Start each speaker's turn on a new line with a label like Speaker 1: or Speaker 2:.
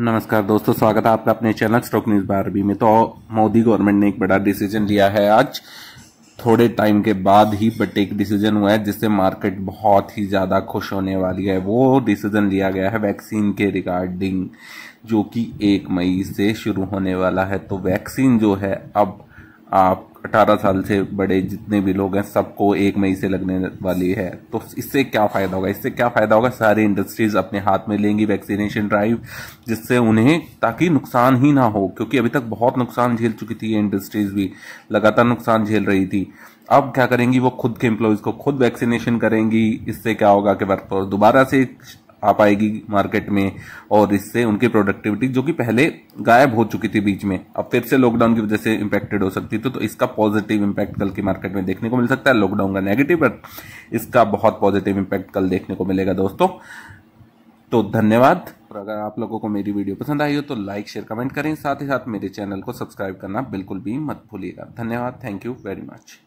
Speaker 1: नमस्कार दोस्तों स्वागत है आपका अपने चैनल स्टॉक न्यूज भी में तो मोदी गवर्नमेंट ने एक बड़ा डिसीजन लिया है आज थोड़े टाइम के बाद ही बट एक डिसीजन हुआ है जिससे मार्केट बहुत ही ज़्यादा खुश होने वाली है वो डिसीजन लिया गया है वैक्सीन के रिगार्डिंग जो कि एक मई से शुरू होने वाला है तो वैक्सीन जो है अब आप 18 साल से बड़े जितने भी लोग हैं सबको एक मई से लगने वाली है तो इससे क्या फ़ायदा होगा इससे क्या फ़ायदा होगा सारी इंडस्ट्रीज़ अपने हाथ में लेंगी वैक्सीनेशन ड्राइव जिससे उन्हें ताकि नुकसान ही ना हो क्योंकि अभी तक बहुत नुकसान झेल चुकी थी ये इंडस्ट्रीज़ भी लगातार नुकसान झेल रही थी अब क्या करेंगी वो खुद के एम्प्लॉयज़ को खुद वैक्सीनेशन करेंगी इससे क्या होगा कि वर्क दोबारा से आ पाएगी मार्केट में और इससे उनकी प्रोडक्टिविटी जो कि पहले गायब हो चुकी थी बीच में अब फिर से लॉकडाउन की वजह से इम्पैक्टेड हो सकती थी तो, तो इसका पॉजिटिव इम्पैक्ट कल की मार्केट में देखने को मिल सकता है लॉकडाउन का नेगेटिव बट इसका बहुत पॉजिटिव इम्पैक्ट कल देखने को मिलेगा दोस्तों तो धन्यवाद और अगर आप लोगों को मेरी वीडियो पसंद आई हो तो लाइक शेयर कमेंट करें साथ ही साथ मेरे चैनल को सब्सक्राइब करना बिल्कुल भी मत भूलिएगा धन्यवाद थैंक यू वेरी मच